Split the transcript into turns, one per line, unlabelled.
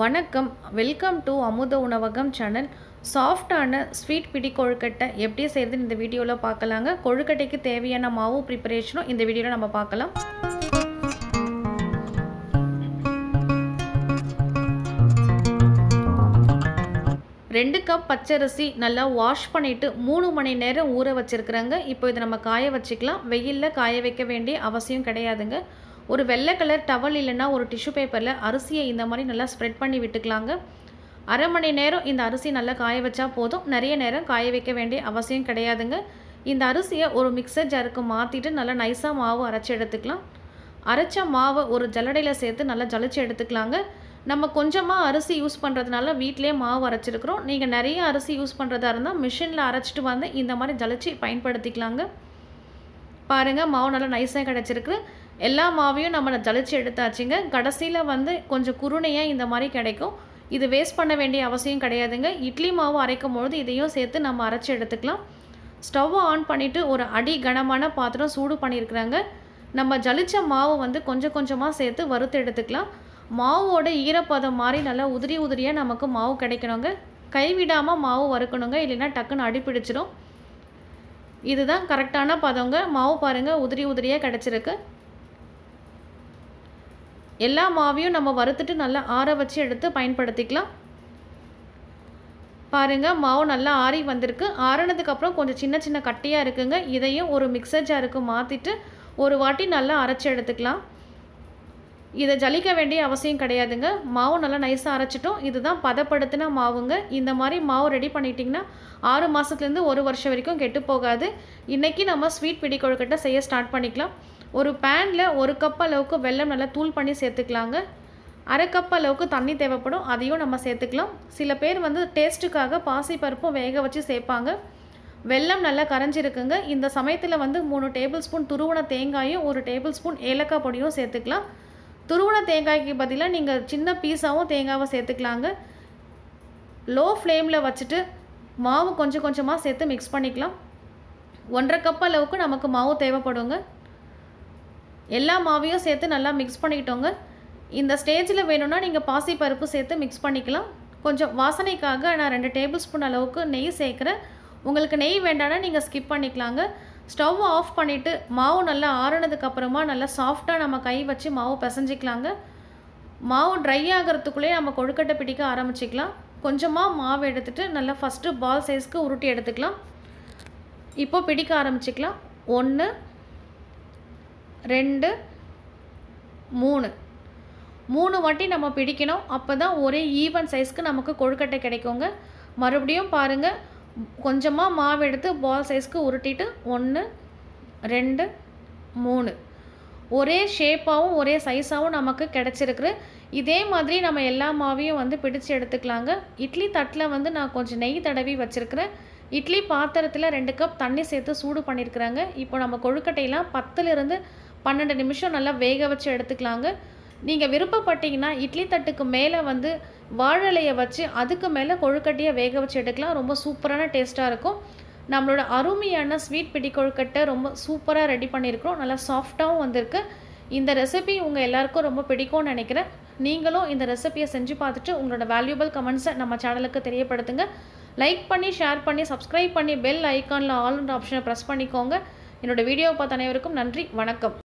வணக்கம் welcome to அமுத உணவகம் சேனல் சாஃப்டான ஸ்வீட் பிடி கொழுக்கட்டை எப்படி செய்யறதுன்னு இந்த வீடியோவில் பார்க்கலாங்க கொழுக்கட்டைக்கு தேவையான மாவு ப்ரிப்பரேஷனும் இந்த வீடியோவில் நம்ம பார்க்கலாம் ரெண்டு கப் பச்சரிசி நல்லா வாஷ் பண்ணிவிட்டு மூணு மணி நேரம் ஊற வச்சுருக்குறாங்க இப்போ இதை நம்ம காய வச்சுக்கலாம் வெயிலில் காய வைக்க வேண்டிய அவசியம் கிடையாதுங்க ஒரு வெள்ளை கலர் டவல் இல்லைன்னா ஒரு டிஷ்யூ பேப்பரில் அரிசியை இந்த மாதிரி நல்லா ஸ்ப்ரெட் பண்ணி விட்டுக்கலாங்க அரை மணி நேரம் இந்த அரிசி நல்லா காய வச்சா போதும் நிறைய நேரம் காய வைக்க வேண்டிய அவசியம் கிடையாதுங்க இந்த அரிசியை ஒரு மிக்சர் ஜாருக்கு மாற்றிட்டு நல்லா நைஸாக மாவு அரைச்சி எடுத்துக்கலாம் அரைச்ச மாவை ஒரு ஜலடையில் சேர்த்து நல்லா ஜலிச்சு எடுத்துக்கலாங்க நம்ம கொஞ்சமாக அரிசி யூஸ் பண்ணுறதுனால வீட்டிலே மாவு அரைச்சிருக்கிறோம் நீங்கள் நிறைய அரிசி யூஸ் பண்ணுறதா இருந்தால் மிஷினில் அரைச்சிட்டு வந்து இந்த மாதிரி ஜலிச்சு பயன்படுத்திக்கலாங்க பாருங்கள் மாவு நல்லா நைஸாக கிடச்சிருக்கு எல்லா மாவையும் நம்ம ஜலிச்சு எடுத்தாச்சுங்க கடைசியில் வந்து கொஞ்சம் குருணையாக இந்த மாதிரி கிடைக்கும் இது வேஸ்ட் பண்ண வேண்டிய அவசியம் கிடையாதுங்க இட்லி மாவு அரைக்கும் பொழுது இதையும் சேர்த்து நம்ம அரைச்சி எடுத்துக்கலாம் ஸ்டவ் ஆன் பண்ணிவிட்டு ஒரு அடி கனமான பாத்திரம் சூடு பண்ணியிருக்கிறாங்க நம்ம ஜலித்த மாவு வந்து கொஞ்சம் கொஞ்சமாக சேர்த்து வறுத்து எடுத்துக்கலாம் மாவோட ஈரப்பதம் மாதிரி நல்லா உதிரி உதிரியாக நமக்கு மாவு கிடைக்கணுங்க கைவிடாமல் மாவு வறுக்கணுங்க இல்லைன்னா டக்குன்னு அடிப்பிடிச்சிடும் இதுதான் கரெக்டான பதங்க மாவு பாருங்கள் உதிரி உதிரியாக கிடச்சிருக்கு எல்லா மாவையும் நம்ம வறுத்துட்டு நல்லா ஆற வச்சு எடுத்து பயன்படுத்திக்கலாம் பாருங்கள் மாவு நல்லா ஆறி வந்திருக்கு ஆறினதுக்கப்புறம் கொஞ்சம் சின்ன சின்ன கட்டியாக இருக்குங்க இதையும் ஒரு மிக்சர் ஜாருக்கு மாற்றிட்டு ஒரு வாட்டி நல்லா அரைச்சி எடுத்துக்கலாம் இதை ஜலிக்க வேண்டிய அவசியம் கிடையாதுங்க மாவு நல்லா நைஸாக அரைச்சிட்டோம் இதுதான் பதப்படுத்தின மாவுங்க இந்த மாதிரி மாவு ரெடி பண்ணிட்டிங்கன்னா ஆறு மாதத்துலேருந்து ஒரு வருஷம் வரைக்கும் கெட்டு போகாது இன்றைக்கி நம்ம ஸ்வீட் பிடி கொழுக்கட்டை செய்ய ஸ்டார்ட் பண்ணிக்கலாம் ஒரு பேனில் ஒரு கப் அளவுக்கு வெள்ளம் நல்லா தூள் பண்ணி சேர்த்துக்கலாங்க அரை கப் அளவுக்கு தண்ணி தேவைப்படும் அதையும் நம்ம சேர்த்துக்கலாம் சில பேர் வந்து டேஸ்ட்டுக்காக பாசிப்பருப்பும் வேக வச்சு சேர்ப்பாங்க வெல்லம் நல்லா கரைஞ்சிருக்குங்க இந்த சமயத்தில் வந்து மூணு டேபிள் ஸ்பூன் துருவண தேங்காயும் ஒரு டேபிள் ஸ்பூன் ஏலக்காய் பொடியும் சேர்த்துக்கலாம் துருவண தேங்காய்க்கு பதிலாக நீங்கள் சின்ன பீஸாவும் தேங்காயும் சேர்த்துக்கலாங்க லோ ஃப்ளேமில் வச்சுட்டு மாவு கொஞ்சம் கொஞ்சமாக சேர்த்து மிக்ஸ் பண்ணிக்கலாம் ஒன்றரை கப் அளவுக்கு நமக்கு மாவு தேவைப்படுங்க எல்லா மாவையும் சேர்த்து நல்லா மிக்ஸ் பண்ணிக்கிட்டோங்க இந்த ஸ்டேஜில் வேணும்னா நீங்கள் பாசி பருப்பு சேர்த்து மிக்ஸ் பண்ணிக்கலாம் கொஞ்சம் வாசனைக்காக நான் ரெண்டு டேபிள் ஸ்பூன் அளவுக்கு நெய் சேர்க்குறேன் உங்களுக்கு நெய் வேண்டாம்னா நீங்கள் ஸ்கிப் பண்ணிக்கலாங்க ஸ்டவ் ஆஃப் பண்ணிவிட்டு மாவு நல்லா ஆறுனதுக்கப்புறமா நல்லா சாஃப்டாக நம்ம கை வச்சு மாவு பிசைஞ்சிக்கலாங்க மாவு ட்ரை ஆகிறதுக்குள்ளே நம்ம கொழுக்கட்டை பிடிக்க ஆரம்பிச்சிக்கலாம் கொஞ்சமாக மாவு எடுத்துகிட்டு நல்லா ஃபஸ்ட்டு பால் சைஸ்க்கு உருட்டி எடுத்துக்கலாம் இப்போது பிடிக்க ஆரம்பிச்சிக்கலாம் ஒன்று ரெண்டு மூணு மூணு வாட்டி நம்ம பிடிக்கணும் அப்போ தான் ஒரே ஈவன் சைஸ்க்கு நமக்கு கொழுக்கட்டை கிடைக்குங்க மறுபடியும் பாருங்கள் கொஞ்சமாக மாவு எடுத்து பால் சைஸ்க்கு உருட்டிட்டு ஒன்று ரெண்டு மூணு ஒரே ஷேப்பாகவும் ஒரே சைஸாகவும் நமக்கு கிடச்சிருக்கு இதே மாதிரி நம்ம எல்லா மாவையும் வந்து பிடிச்சு எடுத்துக்கலாங்க இட்லி தட்டில் வந்து நான் கொஞ்சம் நெய் தடவி வச்சுருக்கிறேன் இட்லி பாத்திரத்தில் ரெண்டு கப் தண்ணி சேர்த்து சூடு பண்ணியிருக்கிறாங்க இப்போ நம்ம கொழுக்கட்டையெல்லாம் பத்துலேருந்து பன்னெண்டு நிமிஷம் நல்லா வேக வச்சு எடுத்துக்கலாங்க நீங்கள் விருப்பப்பட்டீங்கன்னா இட்லி தட்டுக்கு மேலே வந்து வாழலையை வச்சு அதுக்கு மேலே கொழுக்கட்டையை வேக வச்சு எடுக்கலாம் ரொம்ப சூப்பரான டேஸ்ட்டாக இருக்கும் நம்மளோட அருமையான ஸ்வீட் பிடி கொழுக்கட்டை ரொம்ப சூப்பராக ரெடி பண்ணியிருக்கிறோம் நல்லா சாஃப்டாகவும் வந்திருக்கு இந்த ரெசிபி உங்கள் எல்லாருக்கும் ரொம்ப பிடிக்கும்னு நினைக்கிறேன் நீங்களும் இந்த ரெசிபியை செஞ்சு பார்த்துட்டு உங்களோட வேல்யூபிள் கமெண்ட்ஸை நம்ம சேனலுக்கு தெரியப்படுத்துங்க லைக் பண்ணி ஷேர் பண்ணி சப்ஸ்கிரைப் பண்ணி பெல் ஐக்கானில் ஆல்ன்ற ஆப்ஷனை ப்ரெஸ் பண்ணிக்கோங்க என்னோடய வீடியோவை பார்த்த அனைவருக்கும் நன்றி வணக்கம்